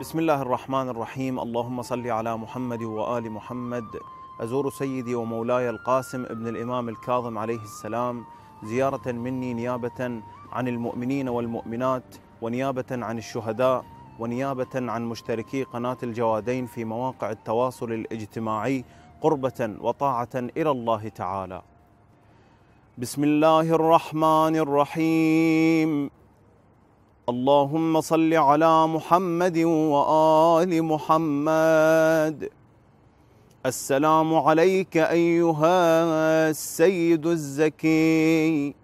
بسم الله الرحمن الرحيم اللهم صل على محمد وآل محمد أزور سيدي ومولاي القاسم ابن الإمام الكاظم عليه السلام زيارة مني نيابة عن المؤمنين والمؤمنات ونيابة عن الشهداء ونيابة عن مشتركي قناة الجوادين في مواقع التواصل الاجتماعي قربة وطاعة إلى الله تعالى بسم الله الرحمن الرحيم اللهم صل على محمد وآل محمد السلام عليك أيها السيد الزكي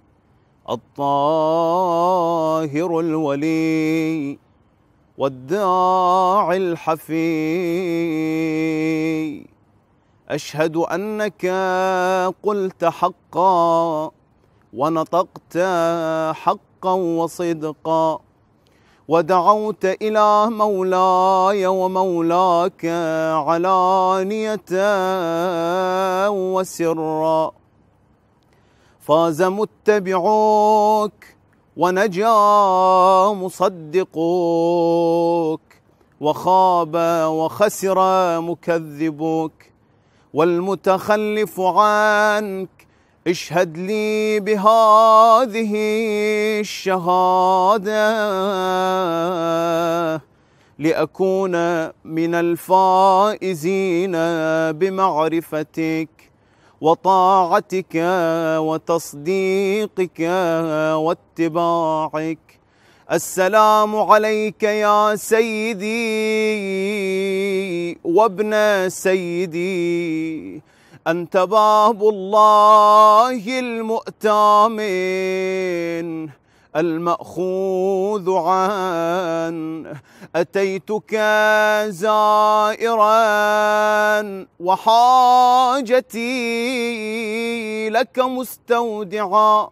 الطاهر الولي والداعي الحفي أشهد أنك قلت حقا ونطقت حقا وصدقا ودعوت إلى مولاي ومولاك علانية وسرا فاز متبعوك ونجا مصدقوك وخاب وخسر مكذبوك والمتخلف عنك اشهد لي بهذه الشهاده لاكون من الفائزين بمعرفتك وطاعتك وتصديقك واتباعك السلام عليك يا سيدي وابن سيدي أنت باب الله المؤتمن المأخوذ عن أتيتك زائرا وحاجتي لك مستودعا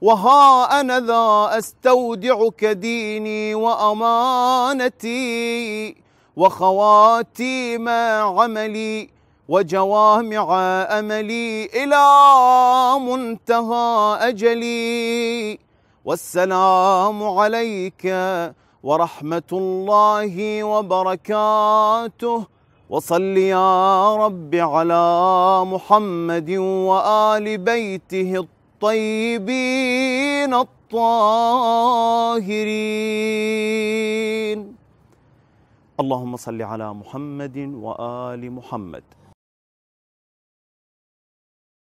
وها أنا ذا أستودعك ديني وأمانتي وخواتيم عملي وجوامع املي الى منتهى اجلي والسلام عليك ورحمه الله وبركاته وصل يا رب على محمد وال بيته الطيبين الطاهرين اللهم صل على محمد وال محمد